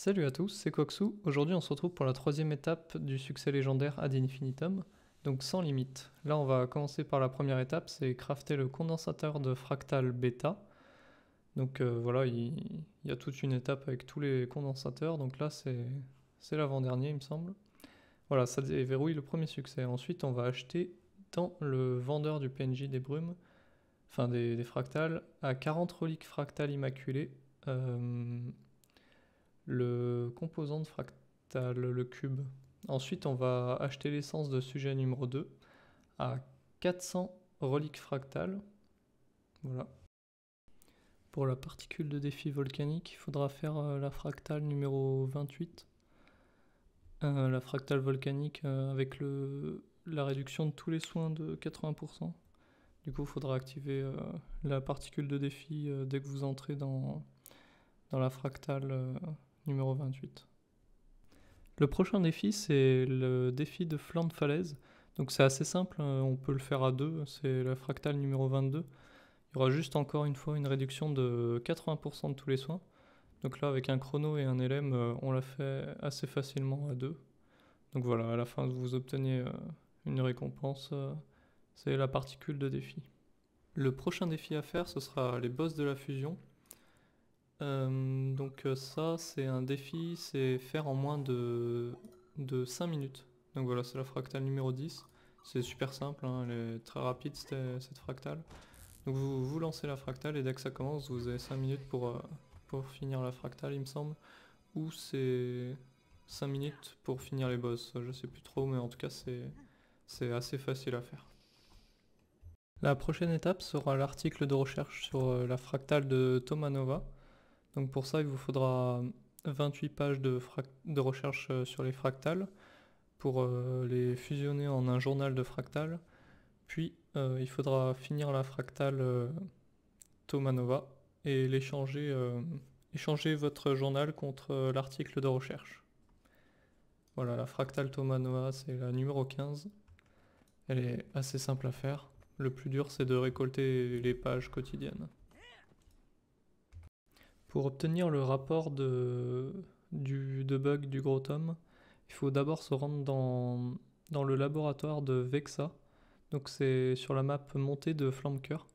Salut à tous, c'est Coxou. Aujourd'hui, on se retrouve pour la troisième étape du succès légendaire ad infinitum, donc sans limite. Là, on va commencer par la première étape, c'est crafter le condensateur de fractal bêta. Donc euh, voilà, il, y a toute une étape avec tous les condensateurs. Donc là, c'est l'avant-dernier, il me semble. Voilà, ça déverrouille le premier succès. Ensuite, on va acheter dans le vendeur du PNJ des brumes, enfin des, des fractales, à 40 reliques fractales immaculées. Euh, le composant de fractal, le cube. Ensuite, on va acheter l'essence de sujet numéro 2 à 400 reliques fractales. Voilà. Pour la particule de défi volcanique, il faudra faire euh, la fractale numéro 28. Euh, la fractale volcanique euh, avec le, la réduction de tous les soins de 80%. Du coup, il faudra activer la particule de défi dès que vous entrez dans, dans la fractale. 28. Le prochain défi, c'est le défi de flanc de falaise. Donc c'est assez simple, hein, on peut le faire à deux, c'est la fractale numéro 22. Il y aura juste encore une fois une réduction de 80% de tous les soins. Donc là, avec un chrono et un LM, euh, on l'a fait assez facilement à deux. Donc voilà, à la fin, vous obtenez euh, une récompense, euh, c'est la particule de défi. Le prochain défi à faire, ce sera les boss de la fusion. Euh, donc euh, ça, c'est un défi, c'est faire en moins de, 5 minutes. Donc voilà, c'est la fractale numéro 10. C'est super simple, hein, elle est très rapide cette, cette fractale. Donc vous, vous, lancez la fractale et dès que ça commence, vous avez 5 minutes pour, euh, pour finir la fractale, il me semble. Ou c'est 5 minutes pour finir les boss, je sais plus trop, mais en tout cas c'est assez facile à faire. La prochaine étape sera l'article de recherche sur la fractale de Tomanova. Donc pour ça, il vous faudra 28 pages de, recherche euh, sur les fractales pour euh, les fusionner en un journal de fractales. Puis euh, il faudra finir la fractale Tomanova et échanger votre journal contre l'article de recherche. Voilà, la fractale Tomanova, c'est la numéro 15. Elle est assez simple à faire. Le plus dur, c'est de récolter les pages quotidiennes. Pour obtenir le rapport de, du du gros tome, il faut d'abord se rendre dans, dans, le laboratoire de Vexa. Donc c'est sur la map montée de Flamkeur.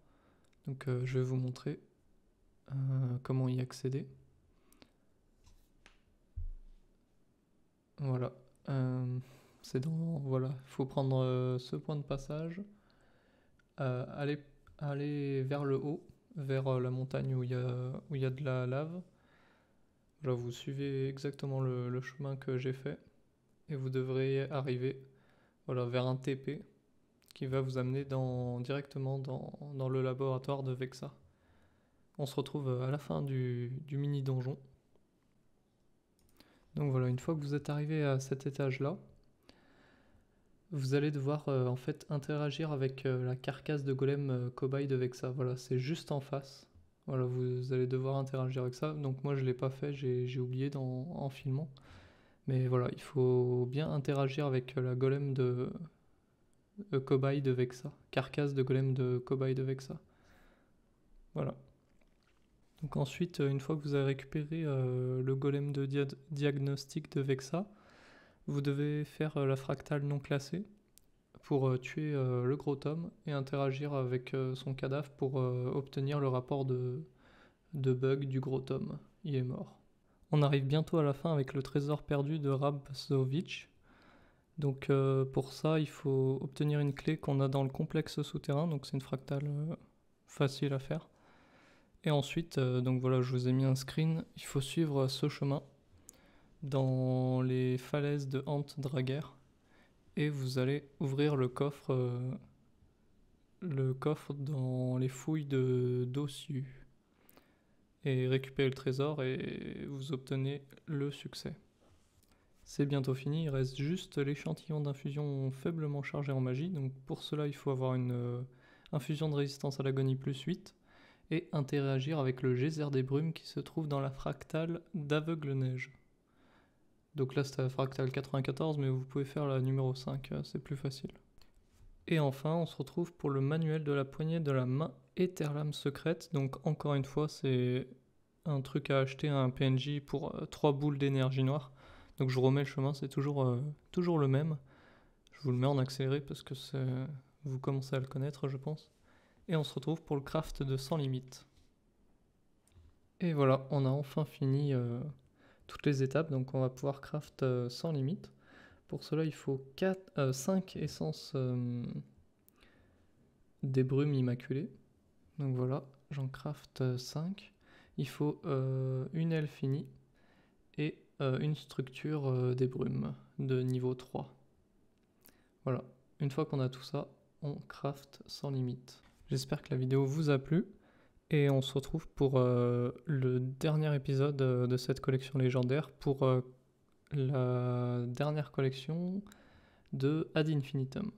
Donc euh, je vais vous montrer euh, comment y accéder. Voilà. Euh, c'est dans. Voilà. Il faut prendre ce point de passage. aller, aller vers le haut vers euh, la montagne où il y a, de la lave. vous suivez exactement le, chemin que j'ai fait et vous devrez arriver vers un TP qui va vous amener directement dans, le laboratoire de Vexa. On se retrouve à la fin du, du mini donjon. Donc voilà, une fois que vous êtes arrivé à cet étage-là, vous allez devoir euh, en fait interagir avec euh, la carcasse de golem euh, cobaye de Vexa. Voilà, c'est juste en face. Voilà, vous allez devoir interagir avec ça. Donc moi je l'ai pas fait, j'ai oublié dans, en filmant. Mais voilà, il faut bien interagir avec la golem de cobaye de Vexa. Carcasse de golem de cobaye de Vexa. Voilà. Donc ensuite, une fois que vous avez récupéré le golem de diagnostic de Vexa, vous devez faire euh, la fractale non classée pour euh, tuer euh, le gros tome et interagir avec son cadavre pour obtenir le rapport de, de bug du gros tome. Il est mort. On arrive bientôt à la fin avec le trésor perdu de Rabzovich. Donc pour ça, il faut obtenir une clé qu'on a dans le complexe souterrain, donc c'est une fractale facile à faire. Et ensuite, donc voilà, je vous ai mis un screen, il faut suivre ce chemin dans les falaises de Hant Draguer et vous allez ouvrir le coffre euh, le coffre dans les fouilles de Dossu et récupérer le trésor et vous obtenez le succès. C'est bientôt fini, il reste juste l'échantillon d'infusion faiblement chargé en magie, donc pour cela il faut avoir une euh, infusion de résistance à l'agonie plus 8 et interagir avec le geyser des brumes qui se trouve dans la fractale d'aveugle neige. Donc là, ça fractal 94, mais vous pouvez faire la numéro 5, euh, c'est plus facile. Et enfin, on se retrouve pour le manuel de la poignée de la main étherlame secrète. Donc encore une fois, c'est un truc à acheter à un PNJ pour 3 euh, boules d'énergie noire. Donc je remets le chemin, c'est toujours, euh, toujours le même. Je vous le mets en accéléré parce que vous commencez à le connaître, je pense. Et on se retrouve pour le craft de sans limite. Et voilà, on a enfin fini les étapes, donc on va pouvoir craft euh, sans limite. Pour cela, il faut 4, 5 euh, essences euh, des brumes immaculées. Donc voilà, j'en craft 5. Il faut une aile finie et une structure des brumes de niveau 3. Voilà, une fois qu'on a tout ça, on craft sans limite. J'espère que la vidéo vous a plu. Et on se retrouve pour euh, le dernier épisode euh, de cette collection légendaire pour euh, la dernière collection de Ad Infinitum.